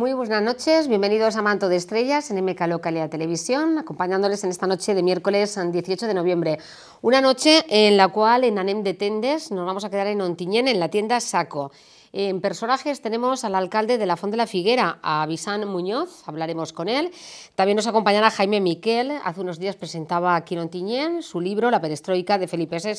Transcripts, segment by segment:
Muy buenas noches, bienvenidos a Manto de Estrellas en MK Localidad Televisión, acompañándoles en esta noche de miércoles 18 mm, de noviembre. Una noche en la cual en Anem de Tendes nos vamos a quedar en Ontiñén, en la tienda Saco. En personajes tenemos al alcalde de la Font de la Figuera, a Bisán Muñoz, hablaremos con él. También nos acompañará Jaime Miquel, hace unos días presentaba a Quiron Tiñén su libro La perestroika de Felipe VI,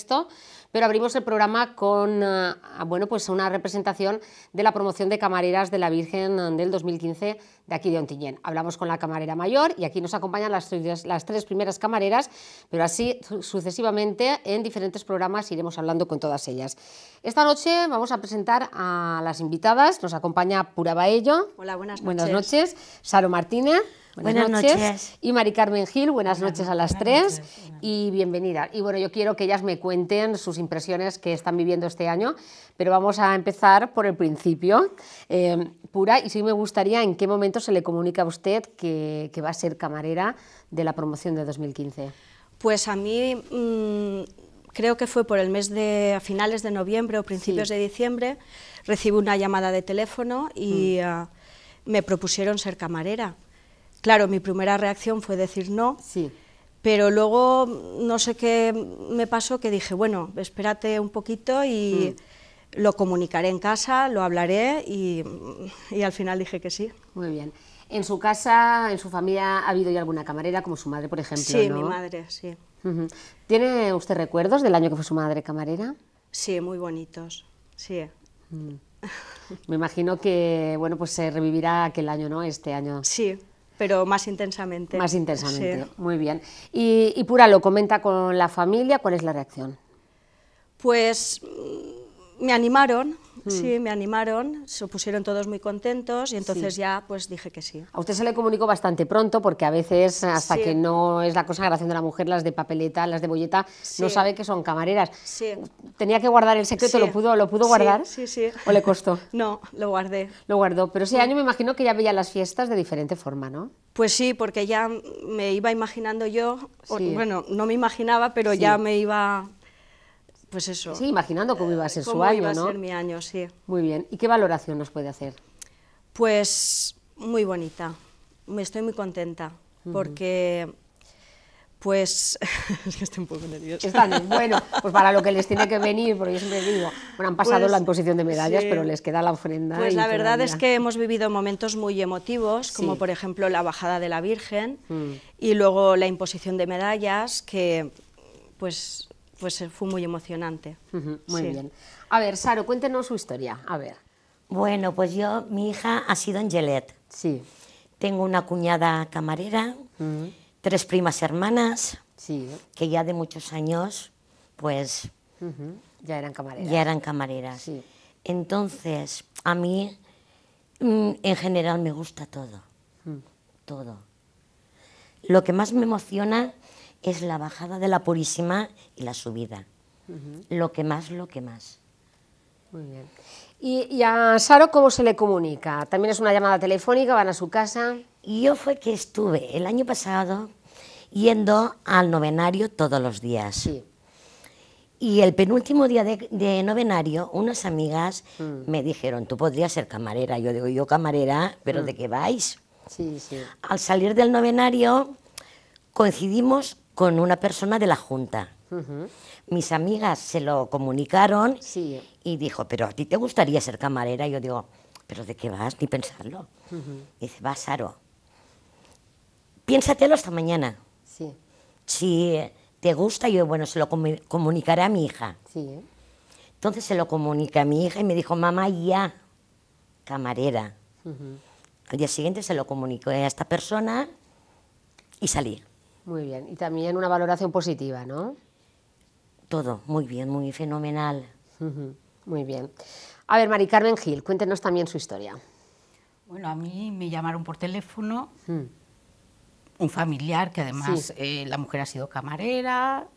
pero abrimos el programa con ah, bueno, pues una representación de la promoción de camareras de la Virgen del 2015 de aquí de Ontinyent. Hablamos con la camarera mayor y aquí nos acompañan las, las tres primeras camareras, pero así sucesivamente en diferentes programas iremos hablando con todas ellas. Esta noche vamos a presentar a las invitadas. Nos acompaña Pura Baello. Hola, buenas noches. Buenas noches. Saro Martínez. Buenas, noches. Y Mari Carmen Gil, buenas, noches a las tres y bienvenida. Y bueno, yo quiero que ellas me cuenten sus impresiones que están viviendo este año, pero vamos a empezar por el principio. Eh, pura, y sí me gustaría en qué momento se le comunica a usted que, va a ser camarera de la promoción de 2015. Pues a mí mm, creo que fue por el mes de finales de noviembre o principios de diciembre, recibí una llamada de teléfono y mm. ah, me propusieron ser camarera. Claro, mi primera reacción fue decir no. Sí. Pero luego no sé qué me pasó que dije, bueno, espérate un poquito y mm. lo comunicaré en casa, lo hablaré y, al final dije que sí. Muy bien. En su casa, en su familia, ¿ha habido ya alguna camarera, como su madre, por ejemplo? Sí, mi madre, sí. ¿Tiene usted recuerdos del año que fue su madre camarera? Sí, muy bonitos, sí. Mm. Me imagino que, bueno, pues se revivirá aquel año, ¿no? Este año. Sí, pero más intensamente. Más intensamente, muy bien. Y, y Pura lo comenta con la familia, ¿cuál es la reacción? Pues mm, me animaron, Hmm. Sí, me animaron, se pusieron todos muy contentos y entonces ya pues dije que sí. A usted se le comunicó bastante pronto porque a veces hasta que no es la consagración de la mujer, las de papeleta, las de bolleta, no sabe que son camareras. Tenía que guardar el secreto, ¿lo pudo, lo pudo guardar? Sí, sí. ¿O le costó? no, lo guardé. Lo guardó, pero sí, año me imagino que ya veía las fiestas de diferente forma, ¿no? Pues sí, porque ya me iba imaginando yo, bueno, no me imaginaba, pero ya me iba pues eso. Sí, imaginando cómo iba a ser su año, iba a ser mi año, sí. Muy bien. ¿Y qué valoración nos puede hacer? Pues muy bonita. Me estoy muy contenta porque pues es que estoy un poco nerviosa. Están, bueno, pues para lo que les tiene que venir, porque yo siempre digo, bueno, han pasado pues, la imposición de medallas, pero les queda la ofrenda. Pues la verdad es que hemos vivido momentos muy emotivos, como por ejemplo la bajada de la Virgen mm. y luego la imposición de medallas, que pues pues eh, fue muy emocionante. muy bien. A ver, Saro, cuéntenos su historia. A ver. Bueno, pues yo, mi hija ha sido Angelette. Sí. Tengo una cuñada camarera, tres primas hermanas, sí. que ya de muchos años, pues... Ya eran camareras. Ya eran camareras. Sí. Entonces, a mí, mm, en general, me gusta todo. Mm. Todo. Lo que más me emociona es la bajada de la Purísima y la subida. Lo que más, lo que más. Muy bien. ¿Y, a Saro cómo se le comunica? ¿También es una llamada telefónica? ¿Van a su casa? Yo fue que estuve el año pasado yendo al novenario todos los días. Sí. Y el penúltimo día de, novenario, unas amigas mm. me dijeron, tú podrías ser camarera. Yo digo, yo camarera, pero mm. ¿de qué vais? Sí, sí. Al salir del novenario coincidimos con una persona de la Junta. Mis amigas se lo comunicaron y dijo, pero a ti te gustaría ser camarera. Y yo digo, pero ¿de qué vas? Ni pensarlo. Dice, va, Saro, piénsatelo hasta mañana. Sí. Si te gusta, yo, bueno, se lo comunicaré a mi hija. Sí. Entonces se lo comuniqué a mi hija y me dijo, mamá, ya, camarera. Al día siguiente se lo comunicó a esta persona y salí. Muy bien. Y también una valoración positiva, ¿no? Todo, muy bien, muy fenomenal. Muy bien. A ver, Mari Carmen Gil, cuéntenos también su historia. Bueno, a mí me llamaron por teléfono un familiar que además eh, la mujer ha sido camarera,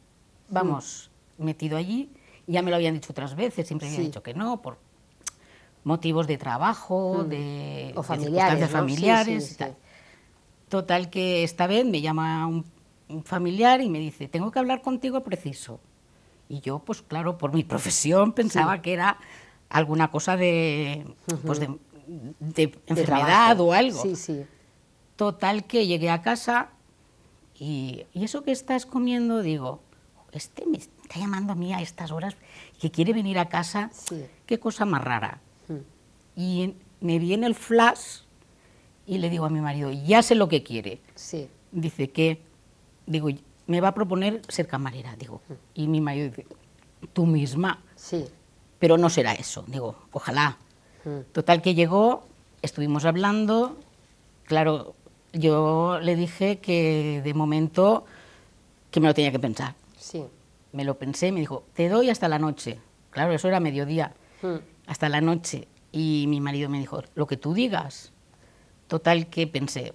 vamos, metido allí. Ya me lo habían dicho otras veces, siempre habían dicho que no, por motivos de trabajo, de, familiares, familiares Total que esta vez me llama un un familiar y me dice, tengo que hablar contigo preciso. Y yo, pues claro, por mi profesión pensaba que era alguna cosa de, pues, de, enfermedad o algo. Sí, sí. Total que llegué a casa y, eso que estás comiendo, digo, este me está llamando a mí a estas horas, que quiere venir a casa, qué cosa más rara. Mm. Y me viene el flash y le digo a mi marido, ya sé lo que quiere. Sí. Dice que digo, me va a proponer ser camarera, digo. Y mi marido dice, tú misma. Sí. Pero no será eso, digo, ojalá. Total que llegó, estuvimos hablando, claro, yo le dije que de momento que me lo tenía que pensar. Sí. Me lo pensé, me dijo, te doy hasta la noche. Claro, eso era mediodía, hasta la noche. Y mi marido me dijo, lo que tú digas. Total que pensé,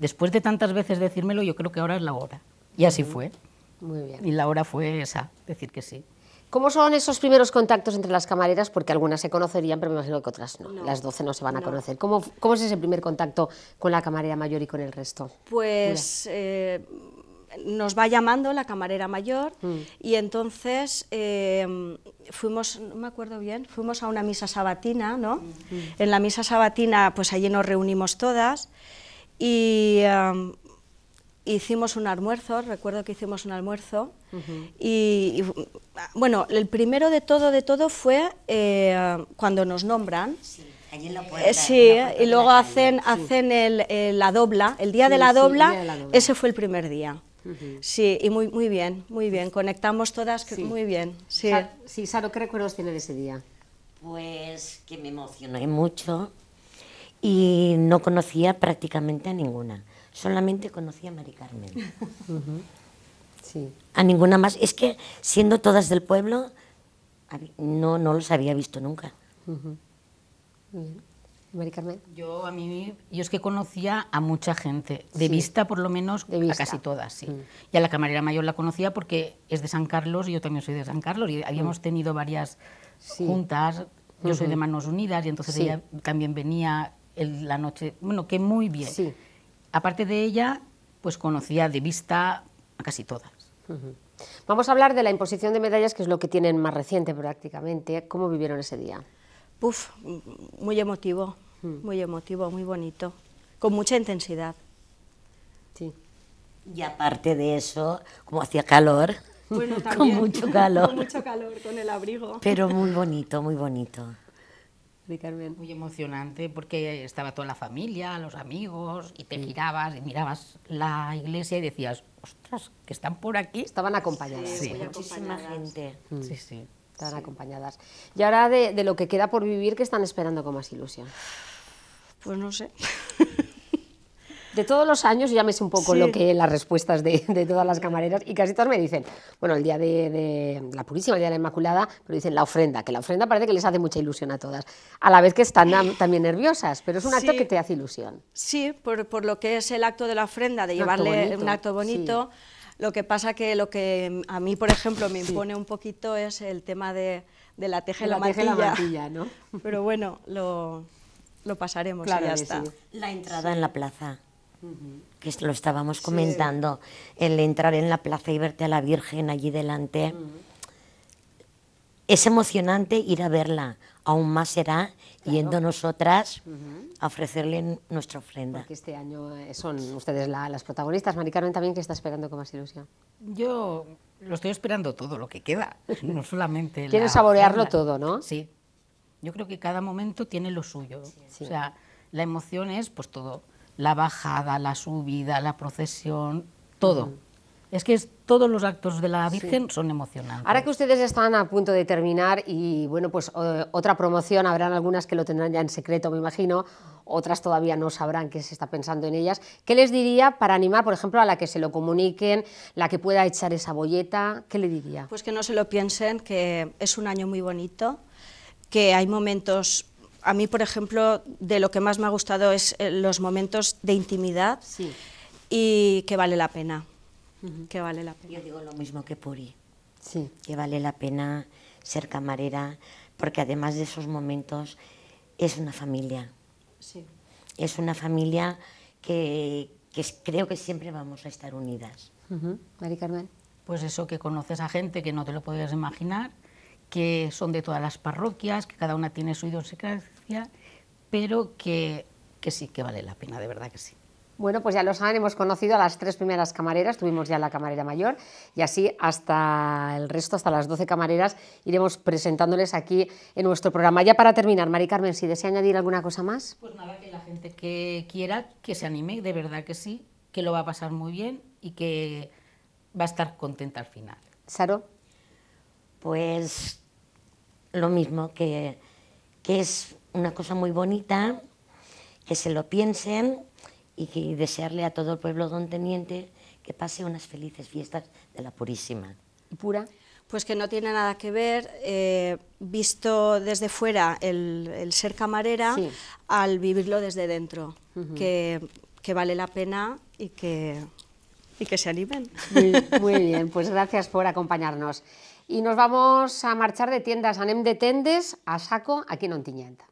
después de tantas veces decírmelo, yo creo que ahora es la hora. Y así fue. Muy bien. Y la hora fue esa, decir que sí. ¿Cómo son esos primeros contactos entre las camareras? Porque algunas se conocerían, pero me imagino que otras no. las 12 no se van a conocer. ¿Cómo, es ese primer contacto con la camarera mayor y con el resto? Pues eh, nos va llamando la camarera mayor mm. y entonces eh, fuimos, no me acuerdo bien, fuimos a una misa sabatina, ¿no? Mm. En la misa sabatina, pues allí nos reunimos todas y em, hicimos un almuerzo, recuerdo que hicimos un almuerzo, y, bueno, el primero de todo, de todo fue eh, cuando nos nombran. Sí. Eh, y luego hacen, hacen el, la dobla, el día, de la dobla, ese fue el primer día. Sí, y muy, muy bien, muy bien, conectamos todas muy bien. Sí. sí, Saro, ¿qué recuerdos tiene de ese día? Pues que me emocioné mucho, y no conocía prácticamente a ninguna. Solamente conocía a Mari Carmen. A ninguna más. Es que siendo todas del pueblo, no, no los había visto nunca. Carmen. Yo a mí, yo es que conocía a mucha gente, de vista por lo menos a casi todas, sí. Mm. Y a la camarera mayor la conocía porque es de San Carlos y yo también soy de San Carlos y mm. habíamos tenido varias juntas. Yo soy de Manos Unidas y entonces ella también venía la noche, bueno, que muy bien. Sí. Aparte de ella, pues conocía de vista a casi todas. Vamos a hablar de la imposición de medallas, que es lo que tienen más reciente prácticamente. ¿Cómo vivieron ese día? Puf, muy emotivo, mm. muy emotivo, muy bonito, con mucha intensidad. Sí. Y aparte de eso, como hacía calor, con mucho calor. con mucho calor, con el abrigo. Pero muy bonito, muy bonito. Muy emocionante porque estaba toda la familia, los amigos, y te girabas y mirabas la iglesia y decías, ostras, que están por aquí. Estaban acompañadas. Sí, muchísima gente. Mm. Sí, sí. Estaban acompañadas. Y ahora de, de lo que queda por vivir, ¿qué están esperando con más ilusión? Pues no sé. De todos los años, ya me sé un poco lo que las respuestas de, todas las camareras y casi todas me dicen, bueno, el día de, la Purísima, el día de la Inmaculada, pero dicen la ofrenda, que la ofrenda parece que les hace mucha ilusión a todas, a la vez que están también nerviosas, pero es un acto que te hace ilusión. Sí, por, lo que es el acto de la ofrenda, de llevarle un acto bonito. Lo que pasa que lo que a mí, por ejemplo, me impone un poquito es el tema de, la teja y la, Pero bueno, lo, pasaremos ya está. La entrada en la plaza que lo estábamos comentando, el entrar en la plaza y verte a la Virgen allí delante, es emocionante ir a verla, aún más será yendo nosotras a ofrecerle nuestra ofrenda. Porque este año eh, son ustedes las protagonistas. Maricarmen también, que está esperando con más ilusión? Yo lo estoy esperando todo, lo que queda, no solamente... Quiero saborearlo todo, ¿no? Sí. Yo creo que cada momento tiene lo suyo. O sea, la emoción es pues todo la bajada, la subida, la procesión, todo. Es que es, todos los actos de la Virgen son emocionantes. Ahora que ustedes están a punto de terminar y bueno, pues otra promoción, habrán algunas que lo tendrán ya en secreto, me imagino, otras todavía no sabrán que se está pensando en ellas. ¿Qué les diría para animar, por ejemplo, a la que se lo comuniquen, la que pueda echar esa bolleta? ¿Qué le diría? Pues que no se lo piensen, que es un año muy bonito, que hay momentos a mí, por ejemplo, de lo que más me ha gustado es eh, los momentos de intimidad y que vale la pena. Que vale la pena. Yo digo lo mismo que Puri. Que vale la pena ser camarera, porque además de esos momentos es una familia. Es una familia que, creo que siempre vamos a estar unidas. María Carmen. Pues eso, que conoces a gente que no te lo podías imaginar, que son de todas las parroquias, que cada una tiene su idiosincrasia, pero que, que sí, que vale la pena, de verdad que sí. Bueno, pues ya lo saben, hemos conocido a las tres primeras camareras, tuvimos ya la camarera mayor y así hasta el resto, hasta las doce camareras, iremos presentándoles aquí en nuestro programa. Ya para terminar, Mari Carmen, si desea añadir alguna cosa más. Pues nada, que la gente que quiera, que se anime, de verdad que sí, que lo va a pasar muy bien y que va a estar contenta al final. Saro pues lo mismo, que, es una cosa muy bonita, que se lo piensen y, que, desearle a todo el pueblo don Teniente que pase unas felices fiestas de la Purísima. ¿Pura? Pues que no tiene nada que ver, eh, visto desde fuera el, ser camarera, al vivirlo desde dentro, que, vale la pena y que, y que se animen. muy bien, pues gracias por acompañarnos y nos vamos a marchar de tiendas, NEM de tendes a saco aquí en Ontinyent.